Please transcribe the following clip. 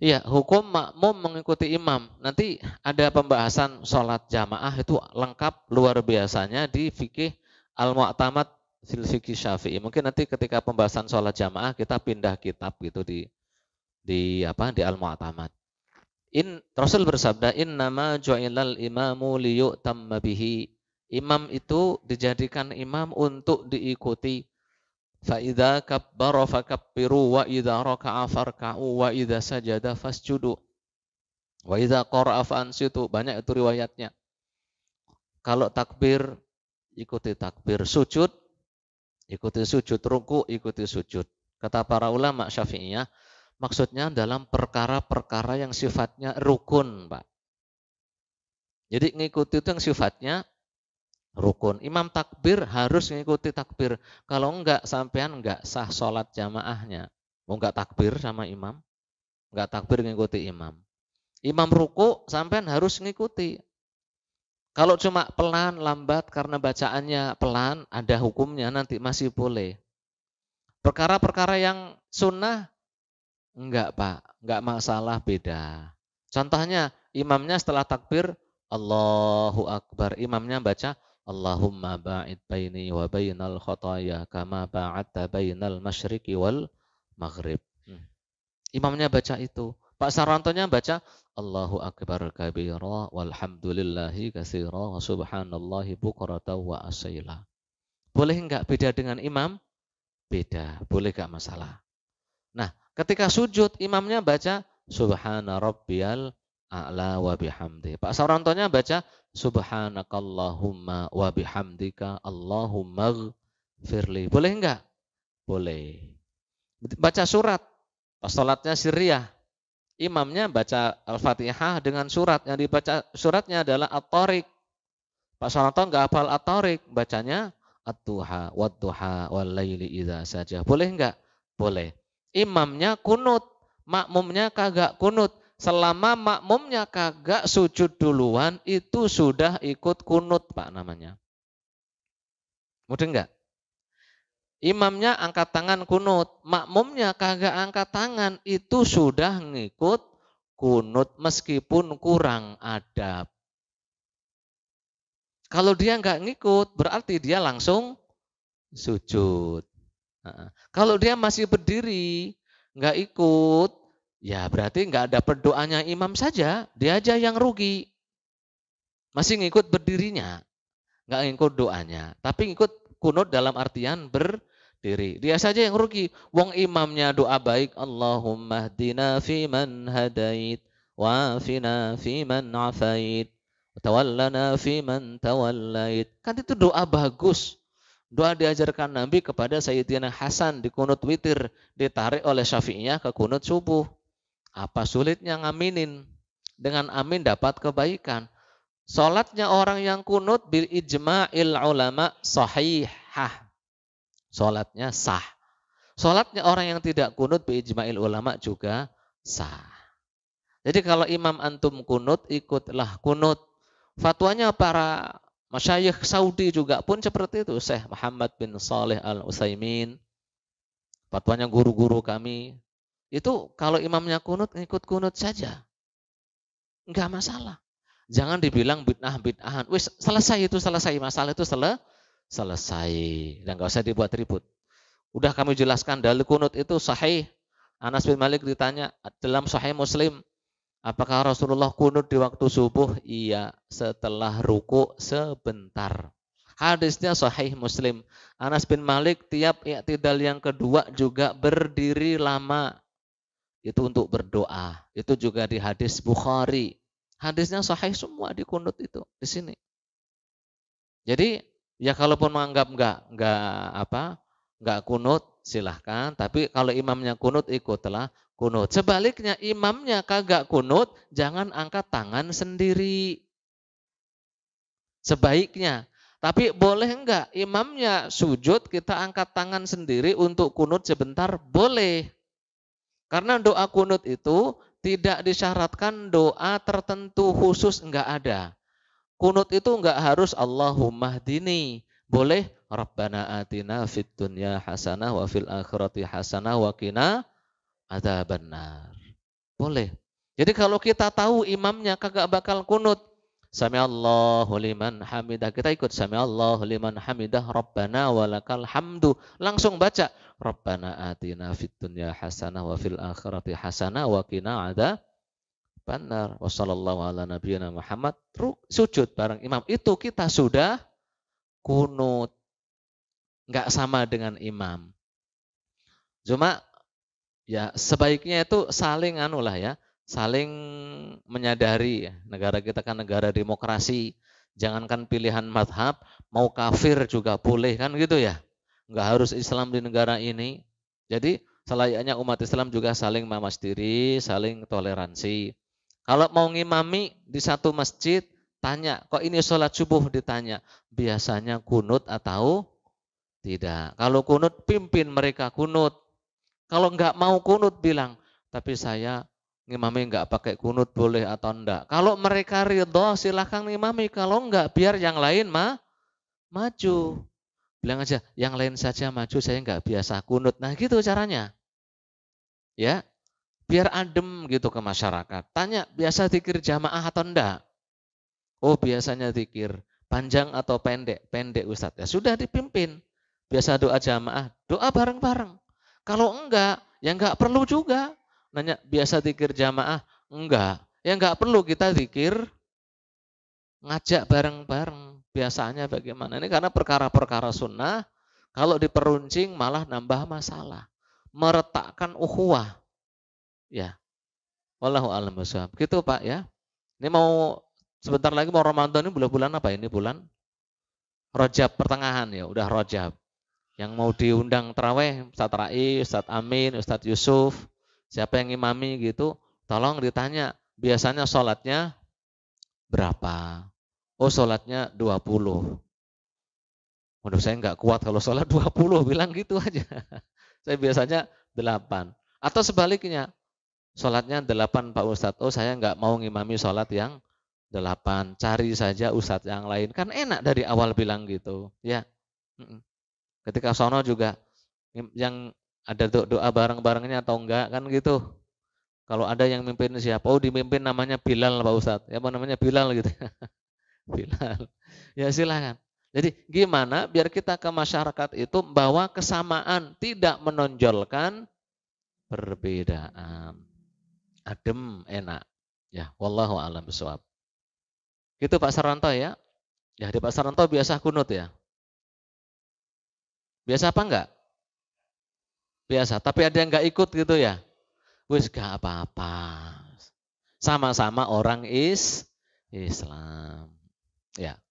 Iya, hukum makmum mengikuti imam. Nanti ada pembahasan sholat jamaah itu lengkap luar biasanya di fikih al-mu'tamad fil fikih syafi'i. Mungkin nanti ketika pembahasan sholat jamaah kita pindah kitab gitu di di apa di al-mu'tamad. In Rasul bersabda, "In nama jualal imamu liyuk tamabihi Imam itu dijadikan imam untuk diikuti Fa'idha kabbara fakabbiru wa idha raka'a farka'u wa idha sajada fasjudu. Wa idha qara'a Banyak itu riwayatnya. Kalau takbir, ikuti takbir. Sujud, ikuti sujud. Ruku, ikuti sujud. Kata para ulama syafi'iyah, maksudnya dalam perkara-perkara yang sifatnya rukun, Pak. Jadi ngikuti itu yang sifatnya rukun. Imam takbir harus mengikuti takbir. Kalau enggak sampean enggak sah sholat jamaahnya. Mau enggak takbir sama imam? Enggak takbir mengikuti imam. Imam ruku sampean harus mengikuti. Kalau cuma pelan lambat karena bacaannya pelan ada hukumnya nanti masih boleh. Perkara-perkara yang sunnah enggak Pak, enggak masalah beda. Contohnya imamnya setelah takbir Allahu Akbar, imamnya baca Allahumma ba'id baini wa bainal khotaya kama ba'atta bainal masyriqi wal maghrib. Hmm. Imamnya baca itu. Pak Sarantonya baca Allahu akbar kabira walhamdulillahi kasira wa subhanallahi bukrata wa asaila. Boleh enggak beda dengan imam? Beda. Boleh enggak masalah. Nah, ketika sujud imamnya baca subhana rabbiyal a'la wa bihamdi. Pak Sarantonya baca subhanakallahumma wa bihamdika Allahumma firli. Boleh enggak? Boleh. Baca surat. Pas salatnya sirriyah. Imamnya baca Al-Fatihah dengan surat. Yang dibaca suratnya adalah At-Tariq. Pak Sarantonya enggak hafal At-Tariq, bacanya at tuha Wad-Duha, Wal-Laili Idza saja. Boleh enggak? Boleh. Imamnya kunut, makmumnya kagak kunut Selama makmumnya kagak sujud duluan, itu sudah ikut kunut Pak namanya. Mudah enggak? Imamnya angkat tangan kunut, makmumnya kagak angkat tangan, itu sudah ngikut kunut meskipun kurang adab. Kalau dia nggak ngikut, berarti dia langsung sujud. kalau dia masih berdiri, nggak ikut, Ya berarti nggak ada perdoanya imam saja, dia aja yang rugi. Masih ngikut berdirinya, nggak ngikut doanya, tapi ngikut kunut dalam artian berdiri. Dia saja yang rugi. Wong imamnya doa baik, Allahumma hdina fi man hadait, wa fina fi man afait, tawallana fi man tawallait. Kan itu doa bagus. Doa diajarkan Nabi kepada Sayyidina Hasan di kunut witir, ditarik oleh syafi'inya ke kunut subuh. Apa sulitnya ngaminin? Dengan amin dapat kebaikan. Salatnya orang yang kunut bil ijma'il ulama sahihah. Salatnya sah. Salatnya orang yang tidak kunut bil ijma'il ulama juga sah. Jadi kalau imam antum kunut, ikutlah kunut. Fatwanya para masyayikh Saudi juga pun seperti itu. Syekh Muhammad bin Saleh Al-Utsaimin. Fatwanya guru-guru kami itu kalau imamnya kunut, ikut kunut saja. Enggak masalah. Jangan dibilang bid'ah-bid'ahan. Wis selesai itu selesai masalah itu sele, selesai dan enggak usah dibuat ribut. Udah kami jelaskan dalil kunut itu sahih. Anas bin Malik ditanya dalam sahih Muslim, apakah Rasulullah kunut di waktu subuh? Iya, setelah ruku sebentar. Hadisnya sahih Muslim. Anas bin Malik tiap iktidal yang kedua juga berdiri lama itu untuk berdoa. Itu juga di hadis Bukhari. Hadisnya sahih semua di kunut itu di sini. Jadi ya kalaupun menganggap enggak enggak apa enggak kunut silahkan. Tapi kalau imamnya kunut ikutlah kunut. Sebaliknya imamnya kagak kunut jangan angkat tangan sendiri. Sebaiknya. Tapi boleh enggak imamnya sujud kita angkat tangan sendiri untuk kunut sebentar? Boleh. Karena doa kunut itu tidak disyaratkan doa tertentu khusus enggak ada. Kunut itu enggak harus Allahumma dini, Boleh Rabbana atina fid dunya hasanah wa fil akhirati hasanah wa kina adzabannar. Boleh. Jadi kalau kita tahu imamnya kagak bakal kunut, Sami Allahu liman hamidah. Kita ikut Sami Allahu liman hamidah. Rabbana walakal hamdu. Langsung baca. Rabbana atina fid dunya hasanah wa fil akhirati hasanah wa qina ada benar. Wassallallahu ala nabiyyina Muhammad. Ruk, sujud bareng imam. Itu kita sudah kunut. Enggak sama dengan imam. Cuma ya sebaiknya itu saling anulah ya saling menyadari ya, negara kita kan negara demokrasi jangankan pilihan madhab mau kafir juga boleh kan gitu ya nggak harus Islam di negara ini jadi selayaknya umat Islam juga saling memastiri, saling toleransi kalau mau ngimami di satu masjid tanya kok ini sholat subuh ditanya biasanya kunut atau tidak kalau kunut pimpin mereka kunut kalau nggak mau kunut bilang tapi saya ngimami nggak pakai kunut boleh atau enggak. Kalau mereka ridho silahkan ngimami, kalau enggak biar yang lain ma maju. Bilang aja, yang lain saja maju, saya nggak biasa kunut. Nah gitu caranya. Ya, biar adem gitu ke masyarakat. Tanya, biasa dikir jamaah atau enggak? Oh biasanya dikir panjang atau pendek? Pendek Ustadz. Ya sudah dipimpin. Biasa doa jamaah, doa bareng-bareng. Kalau enggak, ya enggak perlu juga nanya biasa dikir jamaah? Enggak. Ya enggak perlu kita dikir ngajak bareng-bareng. Biasanya bagaimana? Ini karena perkara-perkara sunnah kalau diperuncing malah nambah masalah. Meretakkan ukhuwah. Ya. Wallahu a'lam bishawab. Gitu Pak ya. Ini mau sebentar lagi mau Ramadan ini bulan bulan apa ini bulan? Rojab pertengahan ya, udah Rojab. Yang mau diundang terawih Ustadz Rai, Ustadz Amin, Ustadz Yusuf, siapa yang imami gitu, tolong ditanya, biasanya sholatnya berapa? Oh sholatnya 20. Waduh saya nggak kuat kalau sholat 20, bilang gitu aja. saya biasanya 8. Atau sebaliknya, sholatnya 8 Pak Ustadz, oh saya nggak mau ngimami sholat yang 8, cari saja ustadz yang lain. Kan enak dari awal bilang gitu. ya. Ketika sono juga yang ada doa bareng-barengnya atau enggak kan gitu. Kalau ada yang mimpin siapa? Oh, dimimpin namanya Bilal Pak Ustadz. Ya, apa namanya Bilal gitu. Bilal. Ya silakan. Jadi gimana biar kita ke masyarakat itu bahwa kesamaan, tidak menonjolkan perbedaan. Adem, enak. Ya, wallahu alam bisawab. Gitu Pak Saranto ya. Ya, di Pak Saranto biasa kunut ya. Biasa apa enggak? biasa. Tapi ada yang nggak ikut gitu ya. Wis gak apa-apa. Sama-sama orang is Islam. Ya.